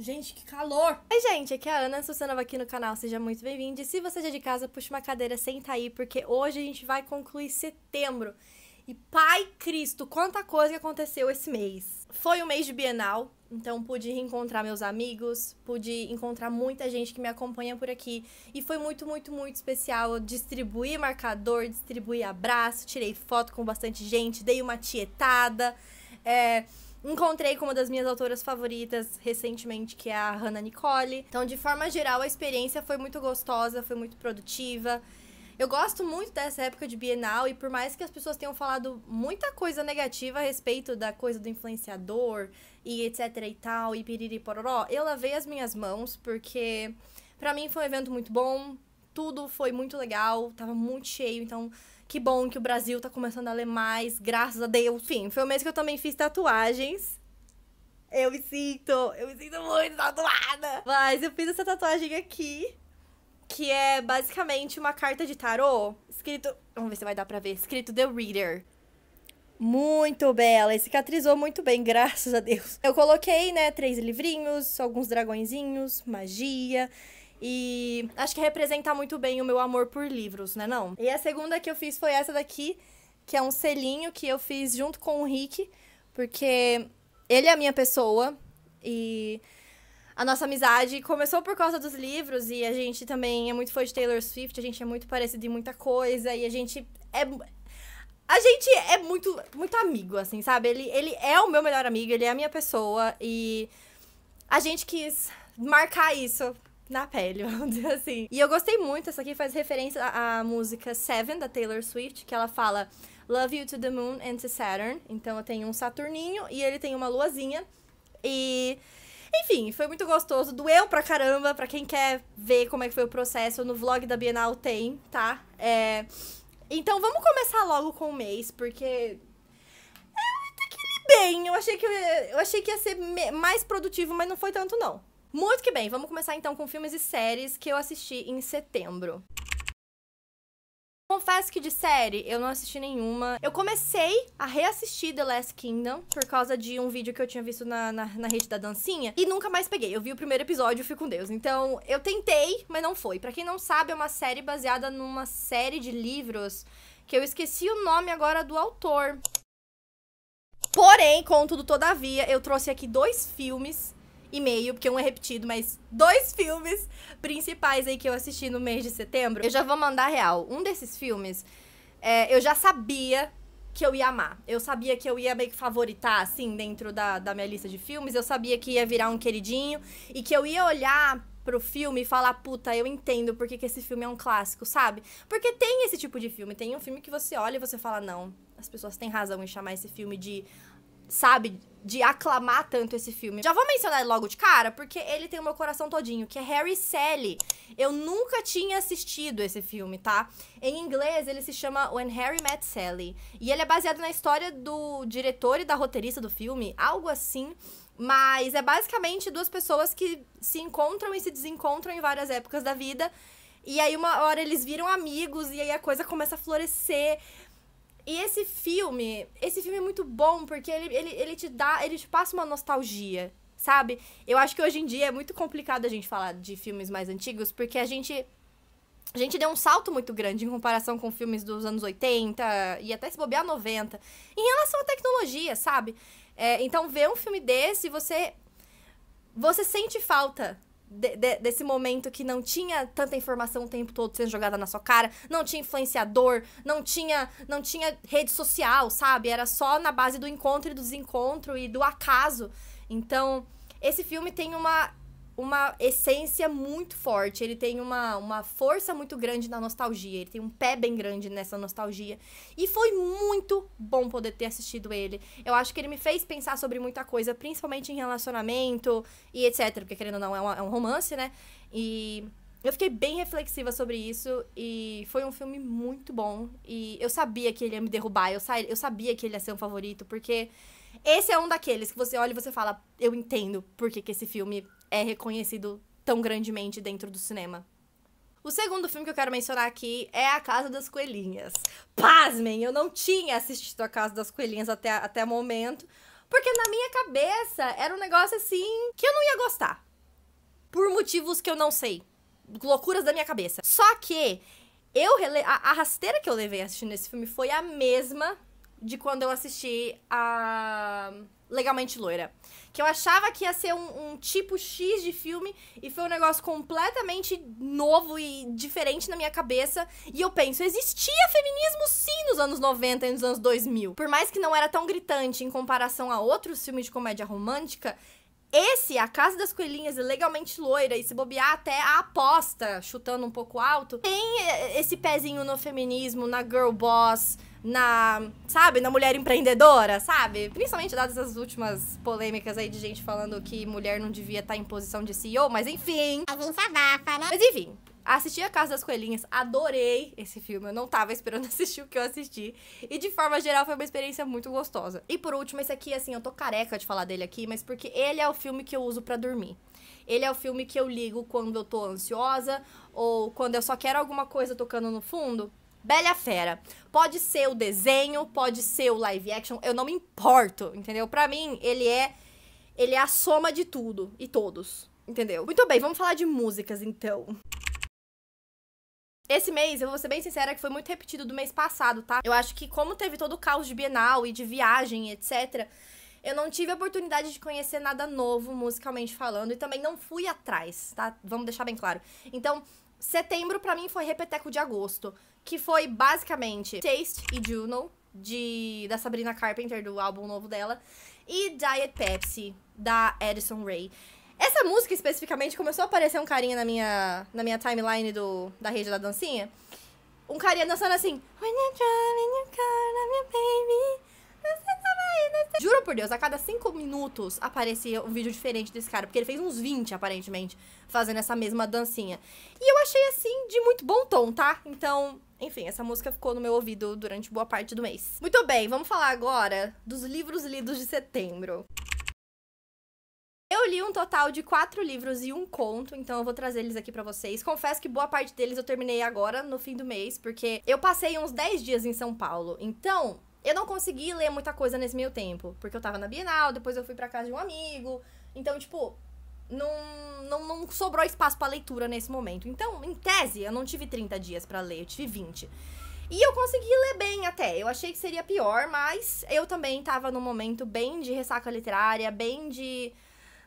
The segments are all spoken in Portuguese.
Gente, que calor! Oi, gente, aqui é a Ana nova aqui no canal, seja muito bem-vindo. E se você já é de casa, puxa uma cadeira, senta aí, porque hoje a gente vai concluir setembro. E pai Cristo, quanta coisa aconteceu esse mês. Foi um mês de Bienal, então pude reencontrar meus amigos, pude encontrar muita gente que me acompanha por aqui. E foi muito, muito, muito especial. Eu distribuí marcador, distribuí abraço, tirei foto com bastante gente, dei uma tietada. É Encontrei com uma das minhas autoras favoritas recentemente, que é a Hannah Nicole. Então, de forma geral, a experiência foi muito gostosa, foi muito produtiva. Eu gosto muito dessa época de Bienal e por mais que as pessoas tenham falado muita coisa negativa a respeito da coisa do influenciador e etc e tal, e piriri pororó, eu lavei as minhas mãos porque para mim foi um evento muito bom, tudo foi muito legal, tava muito cheio, então que bom que o Brasil tá começando a ler mais, graças a Deus. Enfim, foi o mês que eu também fiz tatuagens. Eu me sinto, eu me sinto muito tatuada. Mas eu fiz essa tatuagem aqui, que é basicamente uma carta de tarô, escrito, vamos ver se vai dar para ver, escrito The Reader. Muito bela, e cicatrizou muito bem, graças a Deus. Eu coloquei, né, três livrinhos, alguns dragõezinhos, magia, e acho que representa muito bem o meu amor por livros, né não? E a segunda que eu fiz foi essa daqui, que é um selinho que eu fiz junto com o Rick, porque ele é a minha pessoa e a nossa amizade começou por causa dos livros e a gente também é muito fã de Taylor Swift, a gente é muito parecido em muita coisa e a gente é a gente é muito muito amigo assim, sabe? Ele ele é o meu melhor amigo, ele é a minha pessoa e a gente quis marcar isso na pele, vamos dizer assim. E eu gostei muito, essa aqui faz referência à, música Seven, da Taylor Swift, que ela fala Love You to the Moon and to Saturn. Então eu tenho um Saturninho e ele tem uma luazinha. E. Enfim, foi muito gostoso. Doeu pra caramba. Pra quem quer ver como é que foi o processo, no vlog da Bienal tem, tá? É... Então vamos começar logo com o mês, porque bem. Eu achei que eu achei que ia ser mais produtivo, mas não foi tanto não. Muito que bem, vamos começar então com filmes e séries que eu assisti em setembro. Confesso que de série eu não assisti nenhuma. Eu comecei a reassistir The Last Kingdom por causa de um vídeo que eu tinha visto na, na, na rede da dancinha e nunca mais peguei. Eu vi o primeiro episódio e fui com Deus. Então eu tentei, mas não foi. Para quem não sabe, é uma série baseada numa série de livros que eu esqueci o nome agora do autor. Porém, contudo, todavia, eu trouxe aqui dois filmes e meio, porque um é repetido, mas dois filmes principais aí que eu assisti no mês de setembro. Eu já vou mandar real. Um desses filmes, é, eu já sabia que eu ia amar. Eu sabia que eu ia meio que favoritar, assim, dentro da, da minha lista de filmes. Eu sabia que ia virar um queridinho e que eu ia olhar pro filme e falar, puta, eu entendo porque que esse filme é um clássico, sabe? Porque tem esse tipo de filme. Tem um filme que você olha e você fala, não, as pessoas têm razão em chamar esse filme de sabe, de aclamar tanto esse filme. Já vou mencionar logo de cara, porque ele tem o meu coração todinho, que é Harry Sally. Eu nunca tinha assistido esse filme, tá? Em inglês, ele se chama When Harry Met Sally. E ele é baseado na história do diretor e da roteirista do filme, algo assim. Mas é basicamente duas pessoas que se encontram e se desencontram em várias épocas da vida. E aí, uma hora eles viram amigos, e aí a coisa começa a florescer. E esse filme, esse filme é muito bom porque ele, ele, ele te dá, ele te passa uma nostalgia, sabe? Eu acho que hoje em dia é muito complicado a gente falar de filmes mais antigos porque a gente a gente deu um salto muito grande em comparação com filmes dos anos 80 e até se bobear 90 em relação à tecnologia, sabe? É, então, ver um filme desse, você você sente falta de, de, desse momento que não tinha tanta informação o tempo todo sendo jogada na sua cara, não tinha influenciador, não tinha, não tinha rede social, sabe? Era só na base do encontro e do desencontro e do acaso. Então, esse filme tem uma uma essência muito forte, ele tem uma, uma força muito grande na nostalgia, ele tem um pé bem grande nessa nostalgia. E foi muito bom poder ter assistido ele. Eu acho que ele me fez pensar sobre muita coisa, principalmente em relacionamento e etc, porque querendo ou não, é, uma, é um romance, né? E eu fiquei bem reflexiva sobre isso e foi um filme muito bom. E eu sabia que ele ia me derrubar, eu, sa eu sabia que ele ia ser um favorito, porque esse é um daqueles que você olha e você fala, eu entendo por que, que esse filme é reconhecido tão grandemente dentro do cinema. O segundo filme que eu quero mencionar aqui é A Casa das Coelhinhas. Pasmem, eu não tinha assistido A Casa das Coelhinhas até, até o momento, porque na minha cabeça era um negócio assim que eu não ia gostar. Por motivos que eu não sei. Loucuras da minha cabeça. Só que eu a, a rasteira que eu levei assistindo esse filme foi a mesma de quando eu assisti a Legalmente Loira. Que eu achava que ia ser um, um, tipo X de filme e foi um negócio completamente novo e diferente na minha cabeça. E eu penso, existia feminismo sim nos anos 90 e nos anos 2000. Por mais que não era tão gritante em comparação a outros filmes de comédia romântica, esse, A Casa das Coelhinhas e Legalmente Loira, e se bobear até a aposta, chutando um pouco alto, tem eh, esse pezinho no feminismo, na girl boss, na, sabe, na mulher empreendedora, sabe? Principalmente dadas as últimas polêmicas aí de gente falando que mulher não devia estar tá em posição de CEO, mas enfim. A gente abafa, né? Mas enfim, Assisti a Casa das Coelhinhas, adorei esse filme. Eu não tava esperando assistir o que eu assisti. E de forma geral foi uma experiência muito gostosa. E por último, esse aqui, assim, eu tô careca de falar dele aqui, mas porque ele é o filme que eu uso para dormir. Ele é o filme que eu ligo quando eu tô ansiosa ou quando eu só quero alguma coisa tocando no fundo Bela Fera. Pode ser o desenho, pode ser o live action, eu não me importo, entendeu? Para mim, ele é ele é a soma de tudo e todos, entendeu? Muito bem, vamos falar de músicas então. Esse mês, eu vou ser bem sincera, que foi muito repetido do mês passado, tá? Eu acho que como teve todo o caos de Bienal e de viagem, etc., eu não tive a oportunidade de conhecer nada novo, musicalmente falando, e também não fui atrás, tá? Vamos deixar bem claro. Então, setembro para mim foi repeteco de agosto que foi basicamente Taste e Juno, de, da Sabrina Carpenter, do álbum novo dela, e Diet Pepsi, da Edison Ray. Essa música especificamente começou a aparecer um carinha na minha, na minha timeline do, da rede da dancinha. Um carinha dançando assim. When your car, I'm your baby. Tá né? Juro por Deus, a cada cinco minutos aparecia um vídeo diferente desse cara, porque ele fez uns 20, aparentemente, fazendo essa mesma dancinha. E eu achei assim de muito bom tom, tá? Então, enfim, essa música ficou no meu ouvido durante boa parte do mês. Muito bem, vamos falar agora dos livros lidos de setembro. Eu li um total de quatro livros e um conto, então eu vou trazer eles aqui para vocês. Confesso que boa parte deles eu terminei agora, no fim do mês, porque eu passei uns 10 dias em São Paulo. Então, eu não consegui ler muita coisa nesse meio tempo, porque eu tava na Bienal, depois eu fui para casa de um amigo. Então, tipo, não, não, não sobrou espaço para leitura nesse momento. Então, em tese, eu não tive 30 dias para ler, eu tive 20. E eu consegui ler bem até. Eu achei que seria pior, mas eu também tava num momento bem de ressaca literária, bem de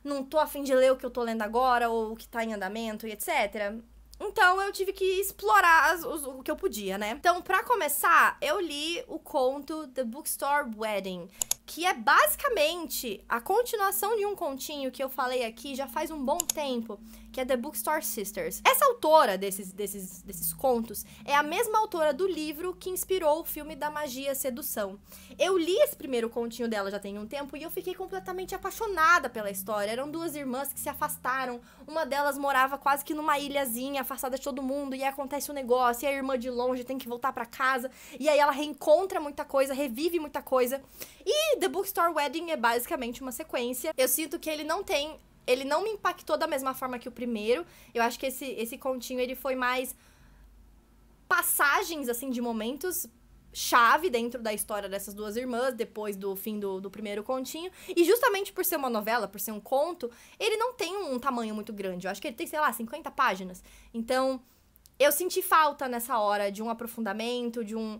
não tô afim de ler o que eu tô lendo agora ou o que tá em andamento e etc. Então eu tive que explorar as, os, o que eu podia, né? Então, para começar, eu li o conto The Bookstore Wedding, que é basicamente a continuação de um continho que eu falei aqui já faz um bom tempo, que é The Bookstore Sisters. Essa autora desses, desses, desses contos é a mesma autora do livro que inspirou o filme da magia sedução. Eu li esse primeiro continho dela já tem um tempo e eu fiquei completamente apaixonada pela história. Eram duas irmãs que se afastaram, uma delas morava quase que numa ilhazinha, afastada de todo mundo, e acontece um negócio, e a irmã de longe tem que voltar para casa, e aí ela reencontra muita coisa, revive muita coisa. E The Bookstore Wedding é basicamente uma sequência. Eu sinto que ele não tem ele não me impactou da mesma forma que o primeiro. Eu acho que esse, esse continho, ele foi mais passagens, assim, de momentos chave dentro da história dessas duas irmãs, depois do fim do, do primeiro continho. E justamente por ser uma novela, por ser um conto, ele não tem um tamanho muito grande. Eu acho que ele tem, sei lá, 50 páginas. Então, eu senti falta nessa hora de um aprofundamento, de um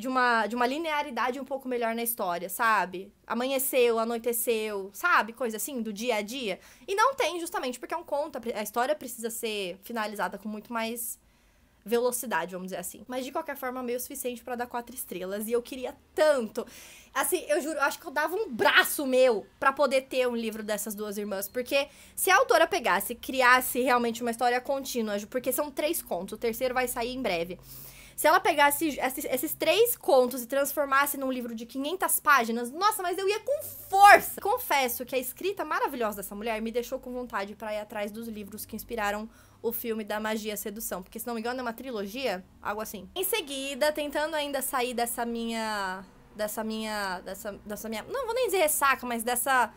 de uma, de uma linearidade um pouco melhor na história, sabe? Amanheceu, anoiteceu, sabe? Coisa assim, do dia a dia. E não tem, justamente porque é um conto, a história precisa ser finalizada com muito mais velocidade, vamos dizer assim. Mas de qualquer forma, meio suficiente para dar quatro estrelas. E eu queria tanto. Assim, eu juro, eu acho que eu dava um braço meu para poder ter um livro dessas duas irmãs. Porque se a autora pegasse, criasse realmente uma história contínua, porque são três contos, o terceiro vai sair em breve. Se ela pegasse esses, esses três contos e transformasse num livro de 500 páginas, nossa, mas eu ia com força! Confesso que a escrita maravilhosa dessa mulher me deixou com vontade para ir atrás dos livros que inspiraram o filme da magia e sedução, porque se não me engano é uma trilogia, algo assim. Em seguida, tentando ainda sair dessa minha dessa minha dessa dessa minha, não vou nem dizer ressaca, mas dessa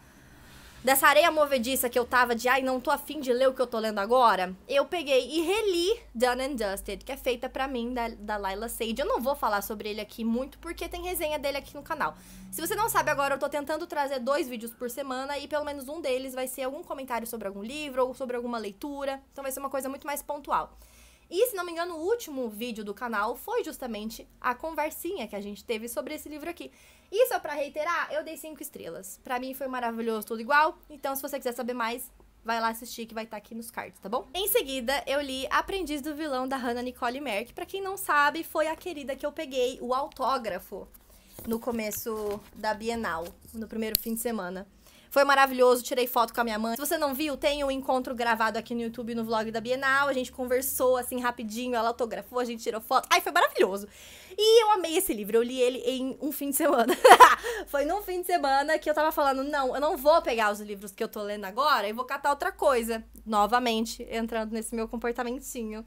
dessa areia movediça que eu tava de ai, não tô afim de ler o que eu tô lendo agora, eu peguei e reli Done and Dusted, que é feita para mim da, da Laila Sage. Eu não vou falar sobre ele aqui muito porque tem resenha dele aqui no canal. Se você não sabe agora, eu tô tentando trazer dois vídeos por semana e pelo menos um deles vai ser algum comentário sobre algum livro ou sobre alguma leitura, então vai ser uma coisa muito mais pontual. E, se não me engano, o último vídeo do canal foi justamente a conversinha que a gente teve sobre esse livro aqui. E só pra reiterar, eu dei cinco estrelas. Pra mim foi maravilhoso, tudo igual. Então, se você quiser saber mais, vai lá assistir que vai estar tá aqui nos cards, tá bom? Em seguida, eu li Aprendiz do Vilão, da Hannah Nicole Merck. Pra quem não sabe, foi a querida que eu peguei o autógrafo no começo da Bienal, no primeiro fim de semana. Foi maravilhoso, tirei foto com a minha mãe. Se você não viu, tem um encontro gravado aqui no YouTube, no vlog da Bienal. A gente conversou assim rapidinho, ela autografou, a gente tirou foto. Ai, foi maravilhoso. E eu amei esse livro, eu li ele em um fim de semana. foi num fim de semana que eu tava falando: não, eu não vou pegar os livros que eu tô lendo agora e vou catar outra coisa. Novamente, entrando nesse meu comportamentinho.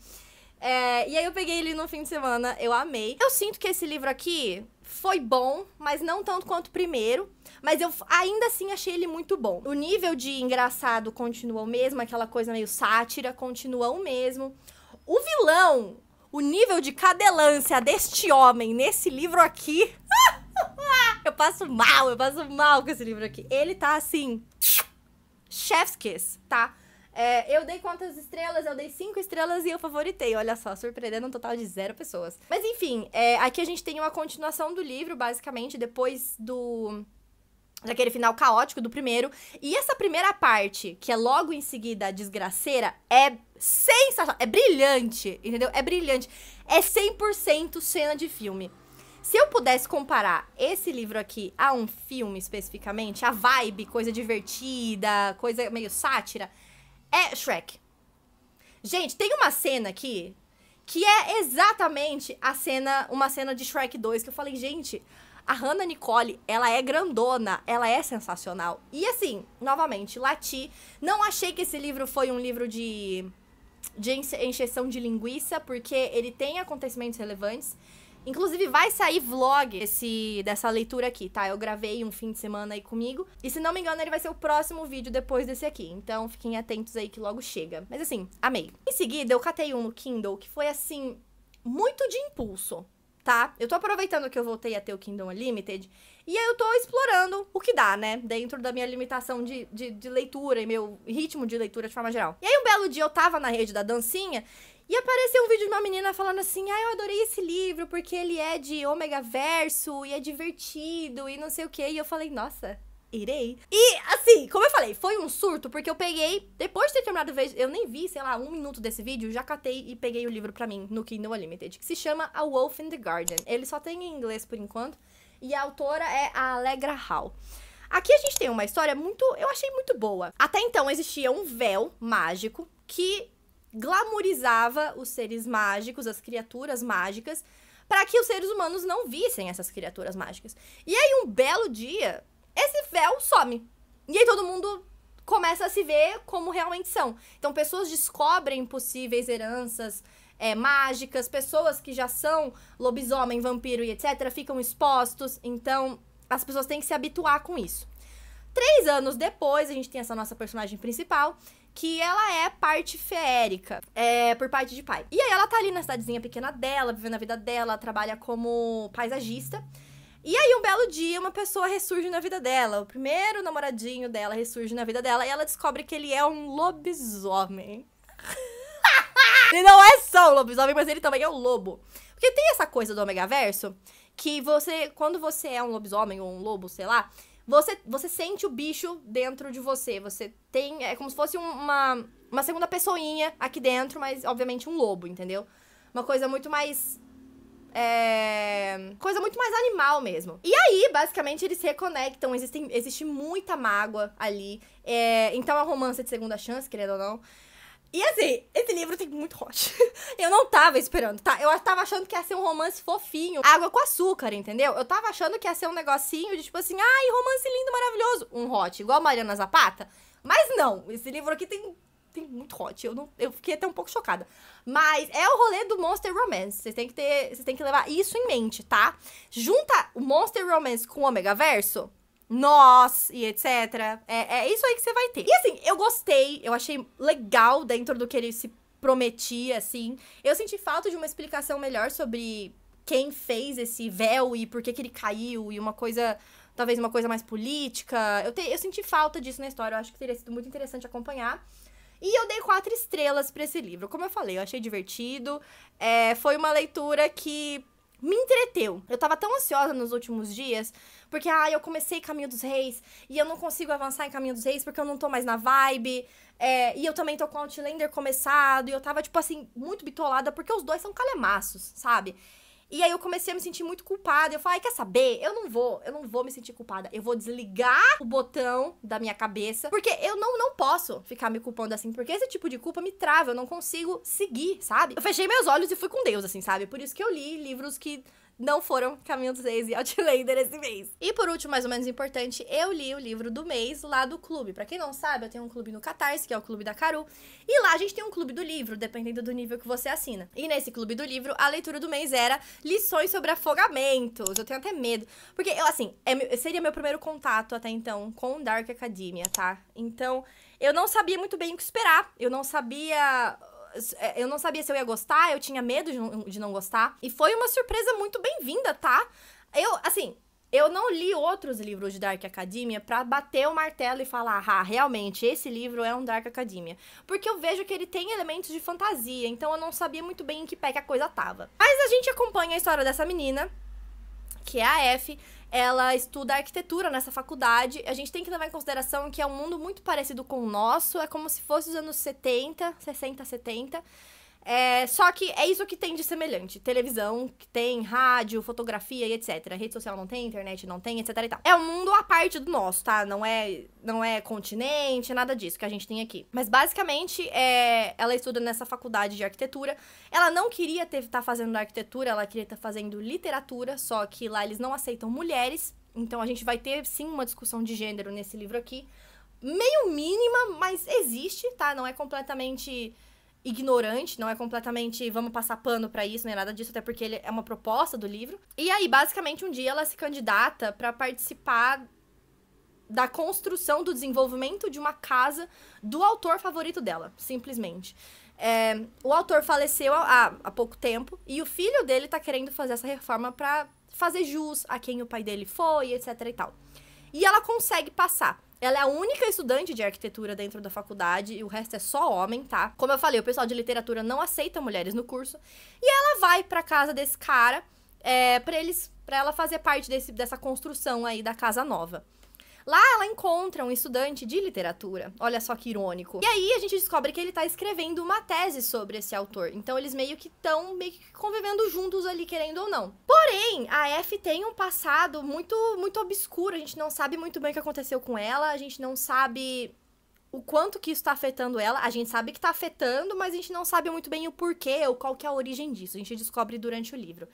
É, e aí eu peguei ele no fim de semana, eu amei. Eu sinto que esse livro aqui foi bom, mas não tanto quanto o primeiro. Mas eu ainda assim achei ele muito bom. O nível de engraçado continua o mesmo, aquela coisa meio sátira continua o mesmo. O vilão, o nível de cadelância deste homem nesse livro aqui. eu passo mal, eu passo mal com esse livro aqui. Ele tá assim. Chef's kiss, tá? É, eu dei quantas estrelas? Eu dei cinco estrelas e eu favoritei. Olha só, surpreendendo um total de zero pessoas. Mas enfim, é, aqui a gente tem uma continuação do livro, basicamente, depois do daquele final caótico do primeiro. E essa primeira parte, que é logo em seguida a desgraceira, é sensacional, é brilhante, entendeu? É brilhante. É 100% cena de filme. Se eu pudesse comparar esse livro aqui a um filme especificamente, a vibe, coisa divertida, coisa meio sátira, é Shrek. Gente, tem uma cena aqui que é exatamente a cena, uma cena de Shrek 2 que eu falei, gente, a Hannah Nicole, ela é grandona, ela é sensacional. E assim, novamente, lati. Não achei que esse livro foi um livro de, de encheção de linguiça, porque ele tem acontecimentos relevantes. Inclusive, vai sair vlog esse, dessa leitura aqui, tá? Eu gravei um fim de semana aí comigo. E se não me engano, ele vai ser o próximo vídeo depois desse aqui. Então, fiquem atentos aí que logo chega. Mas assim, amei. Em seguida, eu catei um no Kindle que foi assim, muito de impulso tá? Eu tô aproveitando que eu voltei a ter o Kingdom Unlimited. E aí eu tô explorando o que dá, né? Dentro da minha limitação de, de, de leitura e meu ritmo de leitura de forma geral. E aí um belo dia eu tava na rede da dancinha e apareceu um vídeo de uma menina falando assim: Ah, eu adorei esse livro porque ele é de ômega verso e é divertido e não sei o que. E eu falei: Nossa, irei. E, assim, como eu falei, foi um surto, porque eu peguei, depois de ter terminado, eu nem vi, sei lá, um minuto desse vídeo, já catei e peguei o livro para mim no Kindle Unlimited, que se chama A Wolf in the Garden. Ele só tem em inglês por enquanto, e a autora é a Allegra Hall. Aqui a gente tem uma história muito, eu achei muito boa. Até então existia um véu mágico que glamorizava os seres mágicos, as criaturas mágicas, para que os seres humanos não vissem essas criaturas mágicas. E aí um belo dia, esse véu some. E aí todo mundo começa a se ver como realmente são. Então pessoas descobrem possíveis heranças é, mágicas, pessoas que já são lobisomem, vampiro e etc. ficam expostos. Então as pessoas têm que se habituar com isso. Três anos depois, a gente tem essa nossa personagem principal, que ela é parte feérica, é, por parte de pai. E aí ela tá ali na cidadezinha pequena dela, vivendo a vida dela, trabalha como paisagista. E aí, um belo dia, uma pessoa ressurge na vida dela. O primeiro namoradinho dela ressurge na vida dela e ela descobre que ele é um lobisomem. ele não é só um lobisomem, mas ele também é um lobo. Porque tem essa coisa do Omegaverso que você, quando você é um lobisomem ou um lobo, sei lá, você, você sente o bicho dentro de você. Você tem. É como se fosse uma, uma segunda pessoinha aqui dentro, mas obviamente um lobo, entendeu? Uma coisa muito mais é... Coisa muito mais animal mesmo. E aí, basicamente, eles se reconectam. Existem, existe muita mágoa ali. É... Então, a é romance de segunda chance, querendo ou não. E assim, esse livro tem muito hot. Eu não tava esperando, tá? Eu tava achando que ia ser um romance fofinho, água com açúcar, entendeu? Eu tava achando que ia ser um negocinho de tipo assim, ai, romance lindo, maravilhoso. Um hot, igual Mariana Zapata. Mas não, esse livro aqui tem tem muito hot. Eu, não, eu fiquei até um pouco chocada. Mas é o rolê do Monster Romance. Vocês têm que ter. Vocês têm que levar isso em mente, tá? Junta o Monster Romance com o Omega Verso. Nós e etc. É, é isso aí que você vai ter. E assim, eu gostei, eu achei legal dentro do que ele se prometia, assim. Eu senti falta de uma explicação melhor sobre quem fez esse véu e por que, que ele caiu e uma coisa talvez uma coisa mais política. Eu, te, eu senti falta disso na história, eu acho que teria sido muito interessante acompanhar. E eu dei quatro estrelas para esse livro. Como eu falei, eu achei divertido. É, foi uma leitura que me entreteu. Eu tava tão ansiosa nos últimos dias, porque, ah, eu comecei Caminho dos Reis e eu não consigo avançar em Caminho dos Reis porque eu não tô mais na vibe. É, e eu também tô com Outlander começado e eu tava, tipo assim, muito bitolada porque os dois são calemaços, sabe? E aí eu comecei a me sentir muito culpada. Eu falei, quer saber? Eu não vou, eu não vou me sentir culpada. Eu vou desligar o botão da minha cabeça, porque eu não, não posso ficar me culpando assim, porque esse tipo de culpa me trava, eu não consigo seguir, sabe? Eu fechei meus olhos e fui com Deus, assim, sabe? Por isso que eu li livros que não foram Caminho dos Reis e Outlander esse mês. E por último, mais ou menos importante, eu li o livro do mês lá do clube. Para quem não sabe, eu tenho um clube no Catarse, que é o Clube da Caru, e lá a gente tem um clube do livro, dependendo do nível que você assina. E nesse clube do livro, a leitura do mês era lições sobre afogamentos. Eu tenho até medo, porque eu assim, é, seria meu primeiro contato até então com Dark Academia, tá? Então, eu não sabia muito bem o que esperar. Eu não sabia é, eu não sabia se eu ia gostar, eu tinha medo de, de não gostar. E foi uma surpresa muito bem-vinda, tá? Eu, assim, eu não li outros livros de Dark Academia para bater o martelo e falar, ah, realmente, esse livro é um Dark Academia. Porque eu vejo que ele tem elementos de fantasia, então eu não sabia muito bem em que pé que a coisa tava. Mas a gente acompanha a história dessa menina, que é a F, ela estuda arquitetura nessa faculdade. A gente tem que levar em consideração que é um mundo muito parecido com o nosso, é como se fosse os anos 70, 60, 70. É, só que é isso que tem de semelhante. Televisão, que tem rádio, fotografia e etc. Rede social não tem, internet não tem, etc e tal. É um mundo à parte do nosso, tá? Não é, não é continente, nada disso que a gente tem aqui. Mas basicamente, é, ela estuda nessa faculdade de arquitetura. Ela não queria estar tá fazendo arquitetura, ela queria estar tá fazendo literatura, só que lá eles não aceitam mulheres. Então a gente vai ter sim uma discussão de gênero nesse livro aqui. Meio mínima, mas existe, tá? Não é completamente ignorante, não é completamente vamos passar pano para isso, nem nada disso, até porque ele é uma proposta do livro. E aí, basicamente, um dia ela se candidata para participar da construção do desenvolvimento de uma casa do autor favorito dela, simplesmente. É, o autor faleceu há, há pouco tempo e o filho dele tá querendo fazer essa reforma para fazer jus a quem o pai dele foi, etc e tal. E ela consegue passar. Ela é a única estudante de arquitetura dentro da faculdade e o resto é só homem, tá? Como eu falei, o pessoal de literatura não aceita mulheres no curso. E ela vai pra casa desse cara é, pra eles. para ela fazer parte desse, dessa construção aí da casa nova. Lá ela encontra um estudante de literatura. Olha só que irônico. E aí a gente descobre que ele tá escrevendo uma tese sobre esse autor. Então eles meio que estão meio que convivendo juntos ali, querendo ou não. Porém, a F tem um passado muito muito obscuro. A gente não sabe muito bem o que aconteceu com ela, a gente não sabe o quanto que isso tá afetando ela. A gente sabe que tá afetando, mas a gente não sabe muito bem o porquê ou qual que é a origem disso. A gente descobre durante o livro.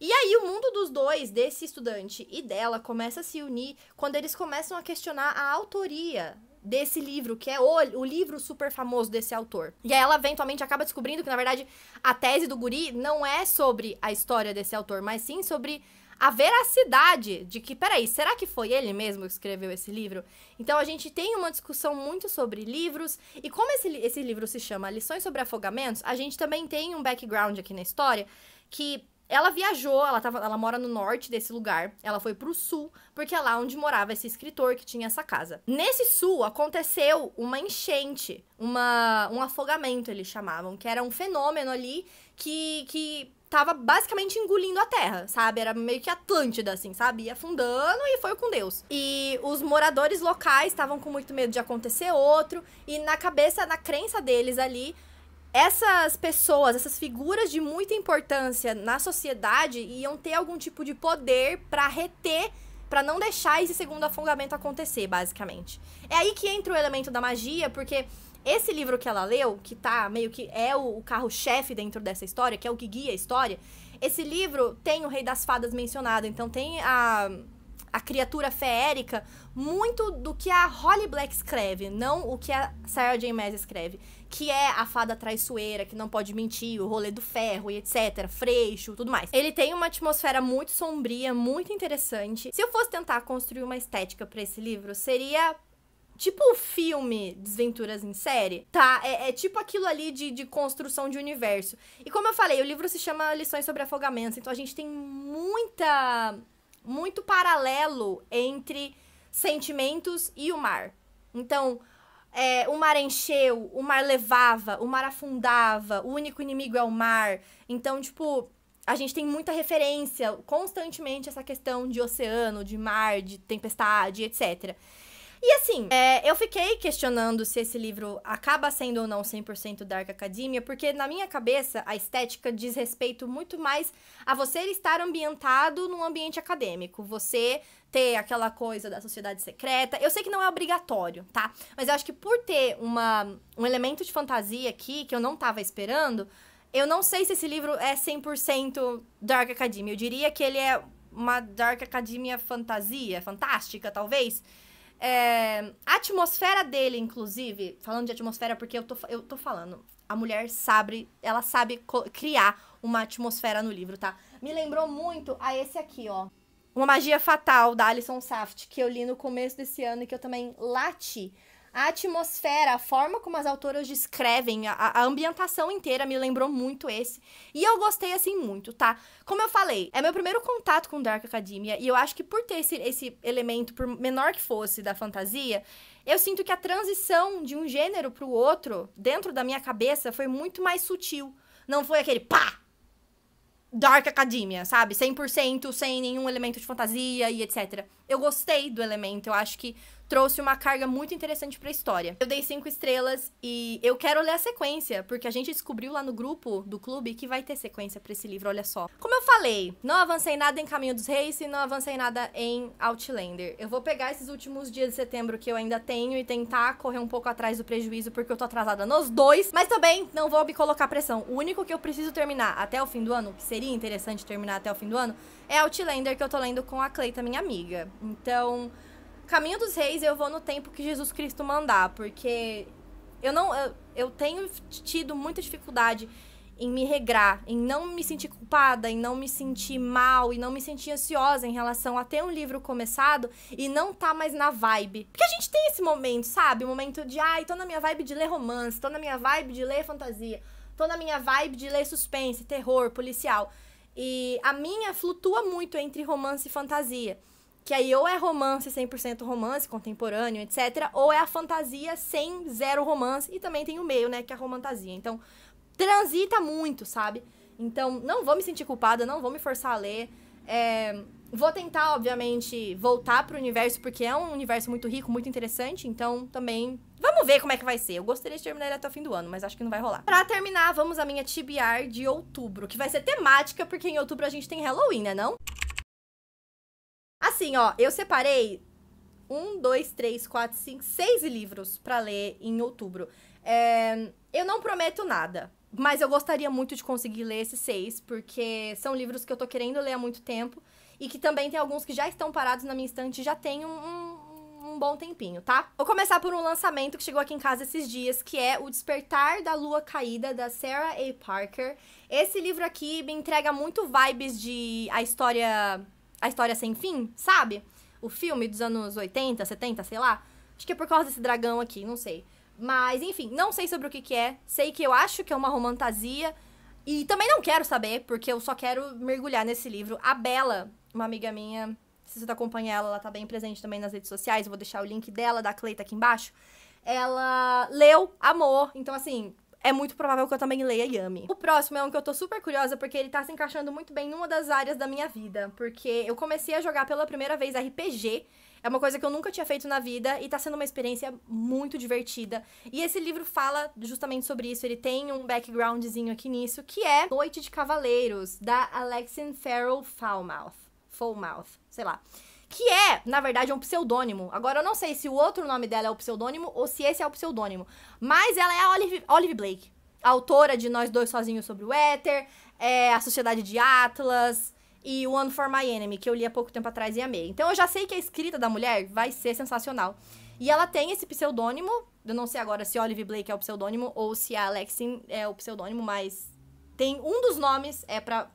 E aí o mundo dos dois, desse estudante e dela, começa a se unir quando eles começam a questionar a autoria desse livro, que é o, o livro super famoso desse autor. E aí ela eventualmente acaba descobrindo que, na verdade, a tese do guri não é sobre a história desse autor, mas sim sobre a veracidade de que, peraí, será que foi ele mesmo que escreveu esse livro? Então a gente tem uma discussão muito sobre livros, e como esse, esse livro se chama Lições sobre Afogamentos, a gente também tem um background aqui na história que ela viajou, ela, tava, ela mora no norte desse lugar, ela foi pro sul, porque é lá onde morava esse escritor que tinha essa casa. Nesse sul aconteceu uma enchente, uma, um afogamento, eles chamavam, que era um fenômeno ali que, que tava basicamente engolindo a terra, sabe? Era meio que Atlântida, assim, sabe? Ia afundando e foi com Deus. E os moradores locais estavam com muito medo de acontecer outro, e na cabeça, na crença deles ali, essas pessoas, essas figuras de muita importância na sociedade iam ter algum tipo de poder para reter, para não deixar esse segundo afundamento acontecer, basicamente. É aí que entra o elemento da magia, porque esse livro que ela leu, que tá meio que é o carro-chefe dentro dessa história, que é o que guia a história, esse livro tem o Rei das Fadas mencionado, então tem a a criatura feérica muito do que a Holly Black escreve, não o que a Sarah J. Maas escreve que é a fada traiçoeira, que não pode mentir, o rolê do ferro e etc, freixo, tudo mais. Ele tem uma atmosfera muito sombria, muito interessante. Se eu fosse tentar construir uma estética para esse livro, seria Tipo o filme Desventuras em Série, tá? É, é tipo aquilo ali de, de, construção de universo. E como eu falei, o livro se chama Lições sobre Afogamentos, então a gente tem muita. muito paralelo entre sentimentos e o mar. Então, é, o mar encheu, o mar levava, o mar afundava, o único inimigo é o mar. Então, tipo, a gente tem muita referência constantemente essa questão de oceano, de mar, de tempestade, etc. E assim, é, eu fiquei questionando se esse livro acaba sendo ou não 100% Dark Academia, porque na minha cabeça a estética diz respeito muito mais a você estar ambientado num ambiente acadêmico, você ter aquela coisa da sociedade secreta. Eu sei que não é obrigatório, tá? Mas eu acho que por ter uma, um elemento de fantasia aqui que eu não tava esperando, eu não sei se esse livro é 100% Dark Academia. Eu diria que ele é uma Dark Academia fantasia, fantástica, talvez. É, a atmosfera dele, inclusive, falando de atmosfera, porque eu tô, eu tô falando, a mulher sabe, ela sabe criar uma atmosfera no livro, tá? Me lembrou muito a esse aqui, ó. Uma Magia Fatal, da Alison Saft, que eu li no começo desse ano e que eu também late A atmosfera, a forma como as autoras descrevem, a, a, ambientação inteira me lembrou muito esse. E eu gostei, assim, muito, tá? Como eu falei, é meu primeiro contato com Dark Academia, e eu acho que por ter esse, esse elemento, por menor que fosse, da fantasia, eu sinto que a transição de um gênero pro outro, dentro da minha cabeça, foi muito mais sutil. Não foi aquele pá! Dark Academia, sabe? 100% sem nenhum elemento de fantasia e etc. Eu gostei do elemento, eu acho que trouxe uma carga muito interessante para a história. Eu dei cinco estrelas e eu quero ler a sequência, porque a gente descobriu lá no grupo do clube que vai ter sequência para esse livro, olha só. Como eu falei, não avancei nada em Caminho dos Reis e não avancei nada em Outlander. Eu vou pegar esses últimos dias de setembro que eu ainda tenho e tentar correr um pouco atrás do prejuízo, porque eu tô atrasada nos dois, mas também não vou me colocar pressão. O único que eu preciso terminar até o fim do ano, que seria interessante terminar até o fim do ano, é Outlander que eu tô lendo com a Cleita, minha amiga. Então, caminho dos reis eu vou no tempo que Jesus Cristo mandar, porque eu não eu, eu tenho tido muita dificuldade em me regrar, em não me sentir culpada, em não me sentir mal, e não me sentir ansiosa em relação a ter um livro começado e não tá mais na vibe. Porque a gente tem esse momento, sabe? O momento de, ai, ah, tô na minha vibe de ler romance, tô na minha vibe de ler fantasia, tô na minha vibe de ler suspense, terror, policial. E a minha flutua muito entre romance e fantasia que aí ou é romance 100% romance, contemporâneo, etc, ou é a fantasia sem zero romance e também tem o meio, né, que é a romantasia. Então, transita muito, sabe? Então, não vou me sentir culpada, não vou me forçar a ler. É, vou tentar, obviamente, voltar pro universo, porque é um universo muito rico, muito interessante. Então, também. Vamos ver como é que vai ser. Eu gostaria de terminar ele até o fim do ano, mas acho que não vai rolar. Pra terminar, vamos à minha TBR de outubro, que vai ser temática, porque em outubro a gente tem Halloween, né? Não? Assim, ó, eu separei um, dois, três, quatro, cinco, seis livros para ler em outubro. É, eu não prometo nada, mas eu gostaria muito de conseguir ler esses seis, porque são livros que eu tô querendo ler há muito tempo e que também tem alguns que já estão parados na minha estante já tem um, um, um bom tempinho, tá? Vou começar por um lançamento que chegou aqui em casa esses dias, que é O Despertar da Lua Caída, da Sarah A. Parker. Esse livro aqui me entrega muito vibes de a história a História Sem Fim, sabe? O filme dos anos 80, 70, sei lá. Acho que é por causa desse dragão aqui, não sei. Mas, enfim, não sei sobre o que, que é. Sei que eu acho que é uma romantasia. E também não quero saber, porque eu só quero mergulhar nesse livro. A Bela, uma amiga minha, se você tá acompanhando ela, ela tá bem presente também nas redes sociais. Eu vou deixar o link dela, da Cleita aqui embaixo. Ela leu, amou. Então, assim, é muito provável que eu também leia Yami. O próximo é um que eu tô super curiosa porque ele tá se encaixando muito bem numa das áreas da minha vida, porque eu comecei a jogar pela primeira vez RPG é uma coisa que eu nunca tinha feito na vida e tá sendo uma experiência muito divertida. E esse livro fala justamente sobre isso. Ele tem um backgroundzinho aqui nisso, que é Noite de Cavaleiros, da Alexin Farrell Falmouth. Falmouth, sei lá que é, na verdade, um pseudônimo. Agora, eu não sei se o outro nome dela é o pseudônimo ou se esse é o pseudônimo. Mas ela é a Olive, Olive Blake, autora de Nós Dois Sozinhos sobre o Éter, é, A Sociedade de Atlas e One for My Enemy, que eu li há pouco tempo atrás e amei. Então, eu já sei que a escrita da mulher vai ser sensacional. E ela tem esse pseudônimo, eu não sei agora se Olive Blake é o pseudônimo ou se a Alexin é o pseudônimo, mas tem um dos nomes é para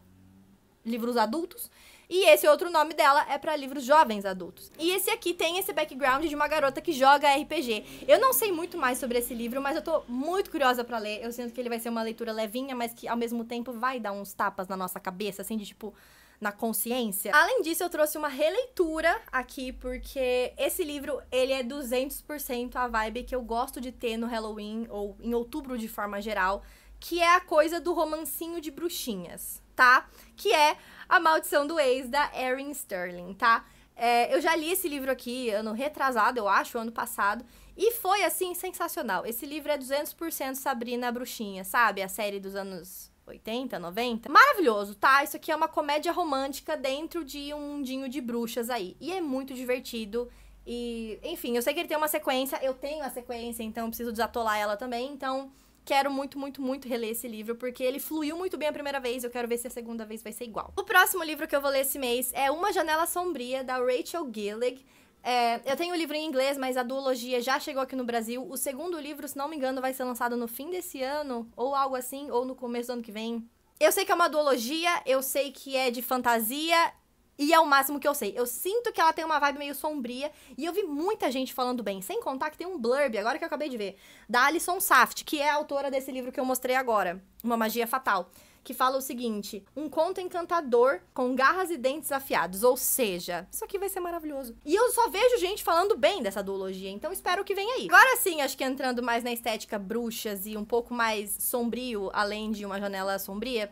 livros adultos e esse outro nome dela é para livros jovens adultos. E esse aqui tem esse background de uma garota que joga RPG. Eu não sei muito mais sobre esse livro, mas eu tô muito curiosa para ler. Eu sinto que ele vai ser uma leitura levinha, mas que ao mesmo tempo vai dar uns tapas na nossa cabeça, assim, de tipo na consciência. Além disso, eu trouxe uma releitura aqui porque esse livro, ele é 200% a vibe que eu gosto de ter no Halloween ou em outubro de forma geral que é a coisa do romancinho de bruxinhas, tá? Que é A Maldição do Ex, da Erin Sterling, tá? É, eu já li esse livro aqui ano retrasado, eu acho, ano passado. E foi, assim, sensacional. Esse livro é 200% Sabrina a Bruxinha, sabe? A série dos anos 80, 90. Maravilhoso, tá? Isso aqui é uma comédia romântica dentro de um mundinho de bruxas aí. E é muito divertido. E, enfim, eu sei que ele tem uma sequência, eu tenho a sequência, então preciso desatolar ela também. Então, Quero muito, muito, muito reler esse livro, porque ele fluiu muito bem a primeira vez. Eu quero ver se a segunda vez vai ser igual. O próximo livro que eu vou ler esse mês é Uma Janela Sombria, da Rachel Gillig. É, eu tenho o livro em inglês, mas a duologia já chegou aqui no Brasil. O segundo livro, se não me engano, vai ser lançado no fim desse ano, ou algo assim, ou no começo do ano que vem. Eu sei que é uma duologia, eu sei que é de fantasia, e é o máximo que eu sei. Eu sinto que ela tem uma vibe meio sombria e eu vi muita gente falando bem. Sem contar que tem um blurb, agora que eu acabei de ver, da Alison Saft, que é a autora desse livro que eu mostrei agora, Uma Magia Fatal, que fala o seguinte: um conto encantador com garras e dentes afiados. Ou seja, isso aqui vai ser maravilhoso. E eu só vejo gente falando bem dessa duologia, então espero que venha aí. Agora sim, acho que entrando mais na estética bruxas e um pouco mais sombrio, além de uma janela sombria.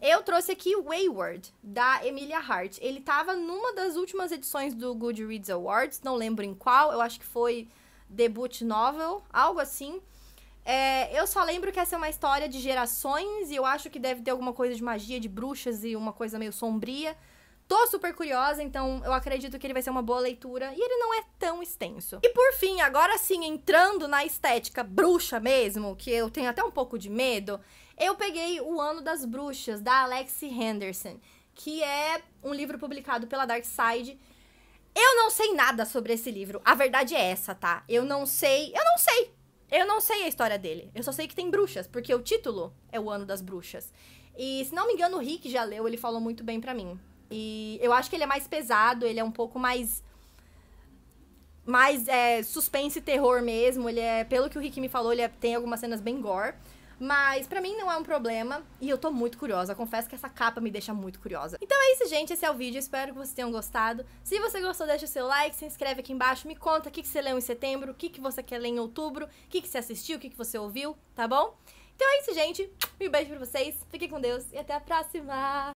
Eu trouxe aqui Wayward, da Emilia Hart. Ele tava numa das últimas edições do Goodreads Awards, não lembro em qual, eu acho que foi debut novel, algo assim. É, eu só lembro que essa é uma história de gerações e eu acho que deve ter alguma coisa de magia, de bruxas e uma coisa meio sombria. Tô super curiosa, então eu acredito que ele vai ser uma boa leitura e ele não é tão extenso. E por fim, agora sim, entrando na estética bruxa mesmo, que eu tenho até um pouco de medo, eu peguei O Ano das Bruxas, da Alexi Henderson, que é um livro publicado pela Dark Side. Eu não sei nada sobre esse livro. A verdade é essa, tá? Eu não sei. Eu não sei. Eu não sei a história dele. Eu só sei que tem bruxas, porque o título é O Ano das Bruxas. E se não me engano, o Rick já leu, ele falou muito bem para mim. E eu acho que ele é mais pesado, ele é um pouco mais mais é, suspense e terror mesmo. Ele é, pelo que o Rick me falou, ele é, tem algumas cenas bem gore. Mas para mim não é um problema e eu tô muito curiosa. Confesso que essa capa me deixa muito curiosa. Então é isso, gente. Esse é o vídeo. Espero que vocês tenham gostado. Se você gostou, deixa o seu like, se inscreve aqui embaixo, me conta o que, que você leu em setembro, o que, que você quer ler em outubro, o que, que você assistiu, o que, que você ouviu, tá bom? Então é isso, gente. Um beijo pra vocês. Fiquem com Deus e até a próxima!